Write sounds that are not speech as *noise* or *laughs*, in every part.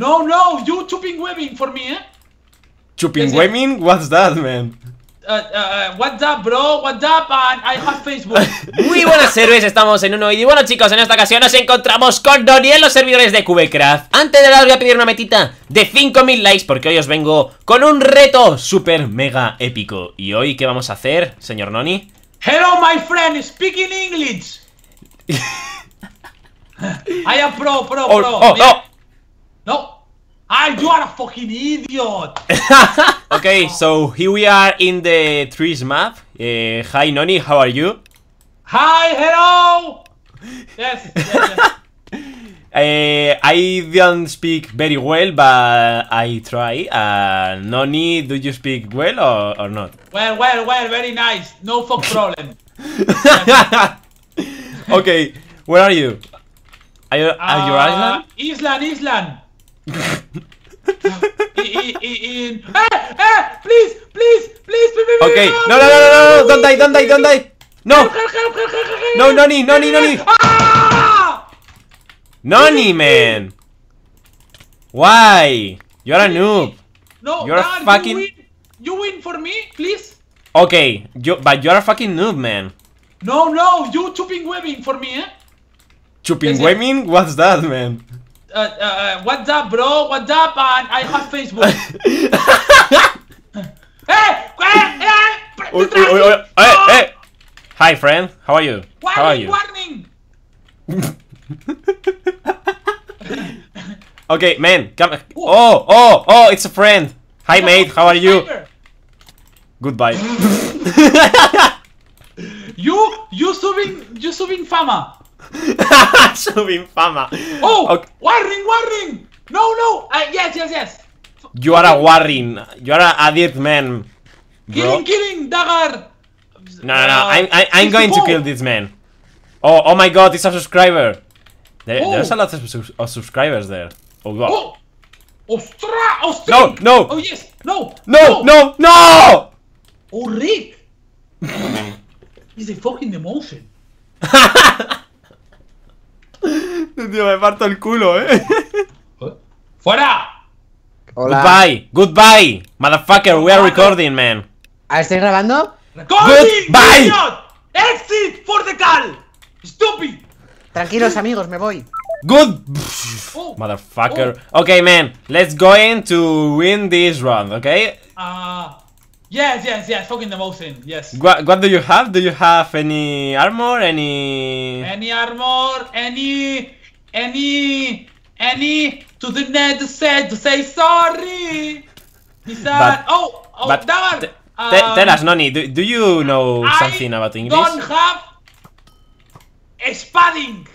No, no, you chuping webbing for me, eh? Chuping webbing? What's that, man? Uh, uh, uh, what's up, bro? What's up? And I have Facebook. *laughs* Muy buenas héroes, estamos en uno y bueno chicos, en esta ocasión nos encontramos con Doniel, en los servidores de Cubecraft. Antes de nada os voy a pedir una metita de 5000 likes porque hoy os vengo con un reto super mega épico. ¿Y hoy qué vamos a hacer, señor Noni? Hello my friend, speaking English. *laughs* I am pro, pro, oh, pro. Oh, oh, No. Ah, you are a fucking idiot! *laughs* okay, so here we are in the trees map. Uh, hi, Noni, how are you? Hi, hello! yes, yes, yes. Uh, *laughs* I don't speak very well, but I try. Uh, Noni, do you speak well or, or not? Well, well, well, very nice. No fuck problem. *laughs* okay, where are you? Are you at your uh, island? Island, Island! Ian, ah, ah, please, please, please, please. Okay, no, no, no, no, no, don't die, don't die, don't die. No. No, Nani, Nani, Nani. Nani, man. Why? You're a noob. No, you're a fucking. You win. for me, please. Okay, you, but you're a fucking noob, man. No, no, you chopping webbing for me, eh? Chopping webbing? What's that, man? Uh, uh, uh, what's up, bro? What's up? On I have Facebook. *laughs* hey, hey, hey, hey. Hi, friend. How are you? Warning, How are you? Warning. *laughs* okay, man, come. Oh, oh, oh! It's a friend. Hi, mate. How are you? Goodbye. *laughs* you, you subbing, you subbing fama. *laughs* Su infama. ¡Oh! Okay. Warring, Warring! No, no! Uh, yes, yes, yes! You are a Warring. You are a, a dead man. Bro. Killing, killing, Dagger! No, no, no. Uh, I'm, I, am i am going to kill this man. Oh, oh my god, it's a subscriber. There, oh. There's a lot of, su of, subscribers there. Oh god. Oh. Ostra! Ostra! No, no! Oh yes! No! No! No! No! no! Oh, Rick! *laughs* He's a fucking emotion. *laughs* me parto el culo, eh. *laughs* ¡Fuera! Hola. Goodbye, goodbye, motherfucker, we are recording, man. ¿Ah, estáis grabando? ¡Recording! ¡Exit for the call! ¡Stupid! Tranquilos, amigos, me voy. Good oh. motherfucker. Oh. Okay, man, let's go in to win this round, okay? Uh, yes, yes, yes. Fucking the most in, yes. what do you have? Do you have any armor? Any? Any armor? Any Any, any to the Ned said to say sorry. He said, but, oh, oh, but that one. Um, tell us, Noni, do, do you know something about English? I don't have a spanning.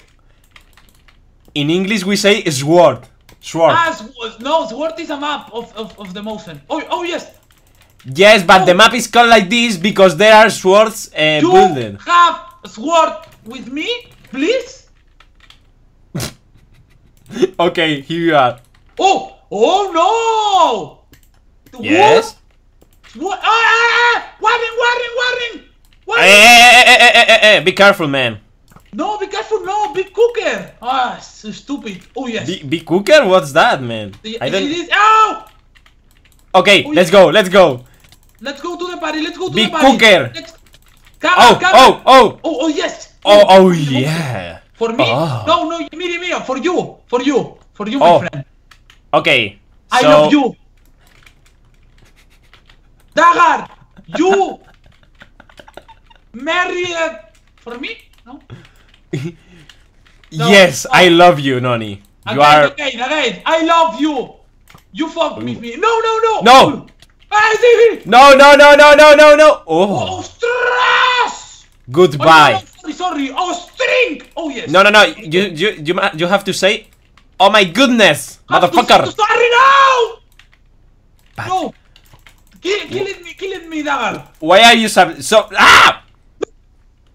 In English we say sword. Sword. Ah, no, sword is a map of, of, of the motion. Oh, oh yes. Yes, but oh. the map is called like this because there are swords uh, you builded. have sword with me, please? *laughs* okay, here you are. Oh! Oh no! Yes? What? what? Ah, ah, ah! ah! Warning! Hey, hey, hey, hey, hey, hey, be careful, man. No, be careful, no, big cooker! Ah, so stupid. Oh, yes. Big, cooker? What's that, man? I don't... It is... Ow! Okay, oh, let's yes. go, let's go. Let's go to the party, let's go to the party. Big cooker! Let's... Come, oh, come. oh, oh! Oh, oh, yes! Oh, oh, yeah! For me? Oh. No, no, Miriam, me! for you, for you, for you, oh. my friend. Okay. I love you. Dagar, you *laughs* married for me? No. no yes, no. I oh. love you, Noni. You again, are. Again, again, I love you. You fuck with me. No, no, no. No. Ah, no, no, no, no, no, no, no. Oh. oh stress. Goodbye. Oh, no, sorry, sorry. Oh, string! Oh, yes. No, no, no. You, you, you, you have to say, oh my goodness, have motherfucker. To, to sorry now! No. killing me, killing me, dagger. Why are you so, so, ah!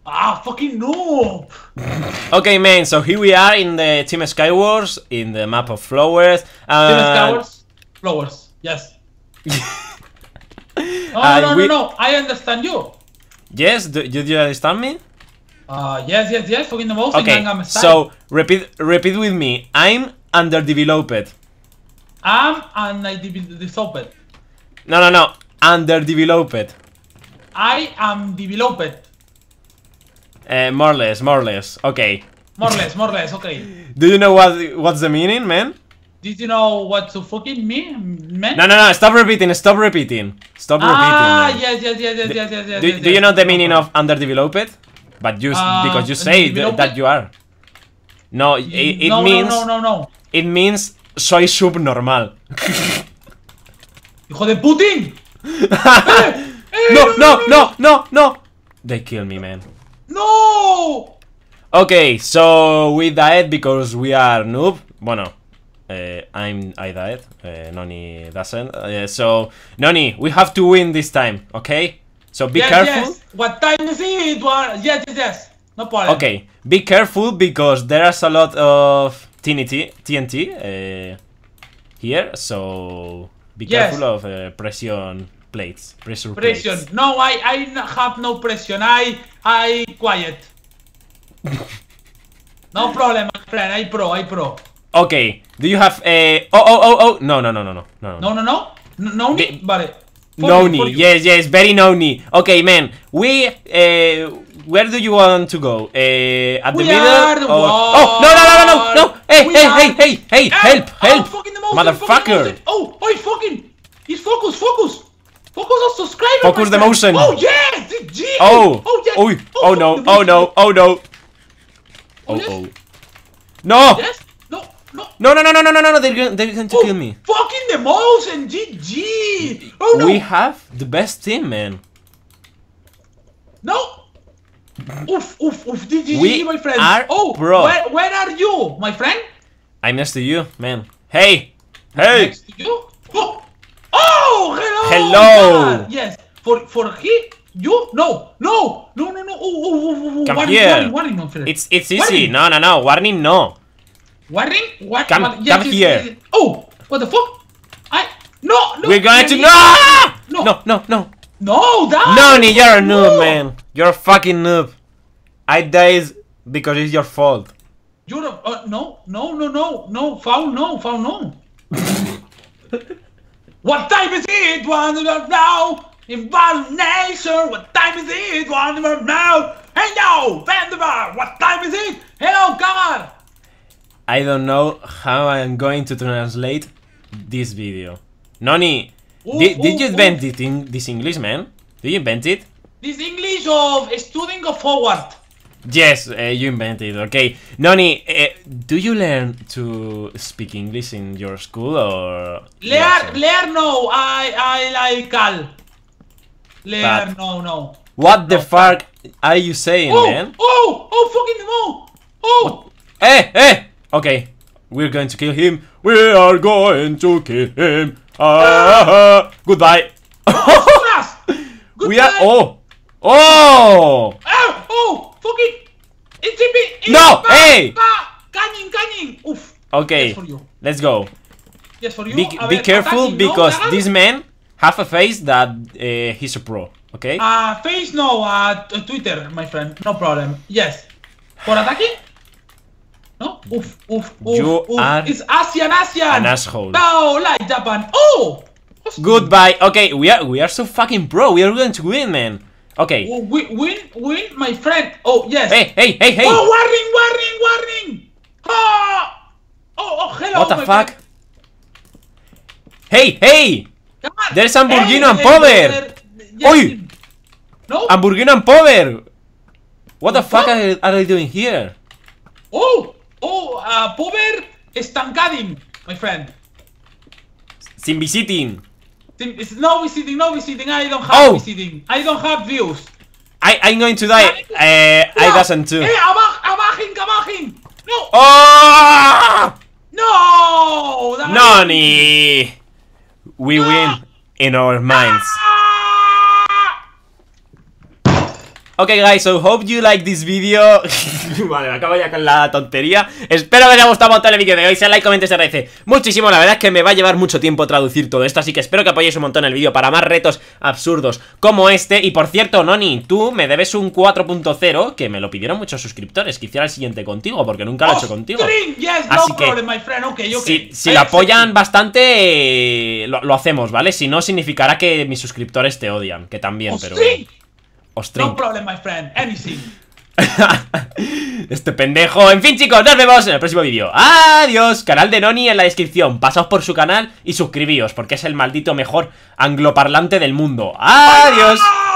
Ah, fucking no! okay, man, so here we are in the Team Skywars, in the map of Flowers. Uh, Team Skywars? Flowers, yes. *laughs* no, no, no, we... no, no, I understand you. Yes, do, do you understand me? Uh, yes, yes, yes, fucking the most okay, So, repeat repeat with me. I'm underdeveloped. I'm underdeveloped. No, no, no. Underdeveloped. I am developed. Uh, more or less, more or less. Okay. More or less, more or less, okay. *laughs* Do you know what what's the meaning, man? Did you know what to fucking mean, man? No, no, no, stop repeating, stop repeating. Stop ah, repeating. Ah, yes, yes, yes, yes, yes, yes, yes. Do, yes, do yes. you know the meaning of underdeveloped? But you, uh, because you say th that you are. No, it, it no, means. No, no, no, no. It means soy subnormal. ¡Hijo de Putin! *laughs* eh, eh, no, no, no, no, no! They kill me, man. No! Okay, so we died because we are noob. Bueno, uh, I'm I died. Uh, Noni doesn't. Uh, so Noni, we have to win this time, okay? So be yes, careful. Yes. What time is it? What? Yes, yes, yes. No problem. Okay, be careful because there's a lot of TNT, TNT uh, here, so be yes. careful of uh, pression plates. Pressure Pression. Plates. No, I, I have no pression. I, I quiet. *laughs* no problem, my friend. I pro, I pro. Okay, do you have a... Oh, oh, oh, oh. No, no, no, no, no. No, no, no. No, no, no? No, no, no, no, Noni, yes, yes, very Noni. Okay, man, we, uh, where do you want to go? Uh, at we the middle? The or... Oh, no, no, no, no, no, no! Hey, hey, hey, hey, hey, hey, help, help! Motherfucker! Oh, oh, he's fucking, he's focus, focus! Focus on subscribing. Focus the motion! Oh, yeah! G oh! Oh, yeah! Oh, oh, oh no, oh no, oh no! Oh, yes. oh. No! Yes? No, no, no, no, no, no, no, they're, they're going to oh, kill me. Fucking the mouse and GG! lead! Oh no! We have the best team, man. No! Oof, oof, oof, GG, my friend. Are oh, bro. Where, where are you, my friend? I'm next to you, man. Hey! Hey! Next to you? Oh! oh hello! Hello! God. Yes, for, for he, you? No, no, no, no, no. Oh, oh, oh, oh, oh. Come warning, here. Warning, warning, my friend. It's, it's easy. Warning. No, no, no. Warning, no. Warning? What? Come, what? Yes, come yes, here. Yes, yes. Oh, what the fuck? No, no. We're going to no! no, no, no, no. No, that. Noni, you're a noob, no. man. You're a fucking noob. I died because it's your fault. You're a, uh, no, no, no, no, no, foul, no, foul, no. *laughs* what time is it? One of now. In Battle Nation, what time is it? One of now. Hey now, Vanderbar, what time is it? Hello, God. I don't know how I am going to translate this video. Noni, ooh, did, ooh, you invent it in this English, man? Did you invent it? This English of student of forward. Yes, uh, you invented. Okay, Noni, uh, do you learn to speak English in your school or? Lear, learn no. I I like Cal. Learn no no. What no. the fuck are you saying, oh, man? Oh oh fucking no! Oh. What? Oh. hey! Oh, eh, eh. Okay, we're going to kill him. We are going to kill him. Uh, *laughs* goodbye. goodbye. We are. Oh. Oh. Oh. Oh. Fuck it. It's in no. Ba, hey. Ba. Canning. Oof. Okay. Yes Let's go. Yes, for you. Be, be ver, careful because no, this man have a face that uh, he's a pro. Okay. Uh, face no. Uh, Twitter, my friend. No problem. Yes. For attacking. No? Oof, oof, oof. You oof. are. It's Asian, Asian! An asshole. No, like Japan. Oh! Goodbye. Okay, we are we are so fucking pro. We are going to win, man. Okay. Oh, win, win, win, my friend. Oh, yes. Hey, hey, hey, hey. Oh, warning, warning, warning. Ah! Oh, oh, hello. What the fuck? Hey, hey. Come on. There's Hamburgino hey, and Power. Yes. Oi. No. Hamburgino and Power. What the, the fuck, fuck, are, are they doing here? Oh. Oh, uh, Power Stankadim, my friend. Sin visiting. It's no visiting, no visiting. I don't have oh. visiting. I don't have views. I, I'm going to die. Uh, I, uh, no. I doesn't too. Eh, abaj, abajin, abajin. No. Oh! No! Noni! We no. win in our minds. No. Ah! Ok guys, so hope you like this video *laughs* Vale, me acabo ya con la tontería Espero que os haya gustado un montón el vídeo de hoy. el like, se agradece Muchísimo, la verdad es que me va a llevar mucho tiempo traducir todo esto Así que espero que apoyéis un montón el vídeo para más retos absurdos como este Y por cierto, Noni, tú me debes un 4.0 Que me lo pidieron muchos suscriptores Que hiciera el siguiente contigo, porque nunca lo he hecho contigo Así que si, lo apoyan bastante lo, lo, hacemos, ¿vale? Si no, significará que mis suscriptores te odian Que también, oh, pero... No problem, my friend. Anything. *laughs* este pendejo. En fin, chicos, nos vemos en el próximo vídeo. ¡Adiós! Canal de Noni en la descripción. Pasaos por su canal y suscribíos, porque es el maldito mejor angloparlante del mundo. ¡Adiós! ¡Ah!